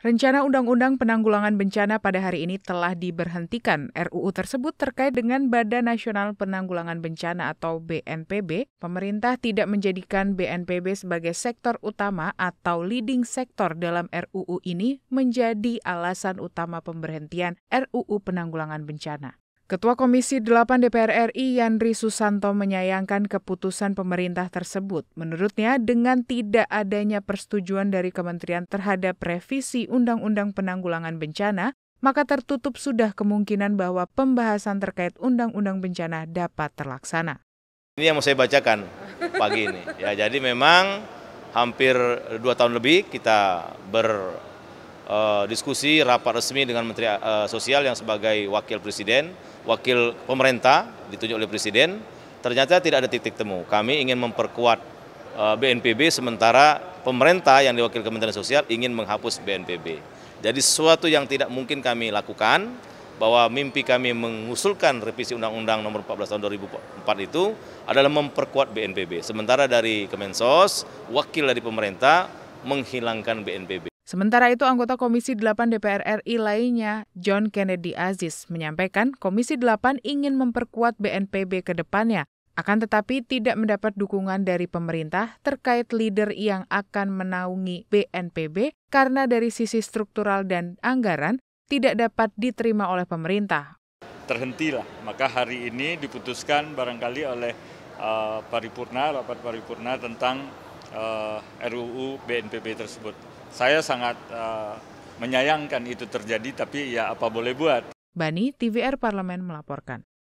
Rencana Undang-Undang Penanggulangan Bencana pada hari ini telah diberhentikan. RUU tersebut terkait dengan Badan Nasional Penanggulangan Bencana atau BNPB. Pemerintah tidak menjadikan BNPB sebagai sektor utama atau leading sektor dalam RUU ini menjadi alasan utama pemberhentian RUU Penanggulangan Bencana. Ketua Komisi 8 DPR RI Yandri Susanto menyayangkan keputusan pemerintah tersebut. Menurutnya, dengan tidak adanya persetujuan dari kementerian terhadap revisi Undang-Undang Penanggulangan Bencana, maka tertutup sudah kemungkinan bahwa pembahasan terkait Undang-Undang Bencana dapat terlaksana. Ini yang mau saya bacakan pagi ini. Ya, jadi memang hampir dua tahun lebih kita ber Eh, diskusi rapat resmi dengan Menteri uh, Sosial yang sebagai wakil presiden, wakil pemerintah ditunjuk oleh presiden, ternyata tidak ada titik temu. Kami ingin memperkuat uh, eh, BNPB sementara pemerintah yang diwakil Kementerian Sosial ingin menghapus BNPB. Jadi sesuatu yang tidak mungkin kami lakukan bahwa mimpi kami mengusulkan revisi Undang-Undang Nomor 14 Tahun 2004 itu adalah memperkuat BNPB. Sementara dari Kemensos, wakil dari pemerintah menghilangkan BNPB. Sementara itu, anggota Komisi 8 DPR RI lainnya, John Kennedy Aziz, menyampaikan Komisi 8 ingin memperkuat BNPB ke depannya, akan tetapi tidak mendapat dukungan dari pemerintah terkait leader yang akan menaungi BNPB karena dari sisi struktural dan anggaran tidak dapat diterima oleh pemerintah. Terhentilah, maka hari ini diputuskan barangkali oleh uh, paripurna, rapat paripurna tentang uh, eh, RUU BNPB tersebut saya sangat uh, menyayangkan itu terjadi, tapi ya apa boleh buat. Bani, TVR Parlemen melaporkan.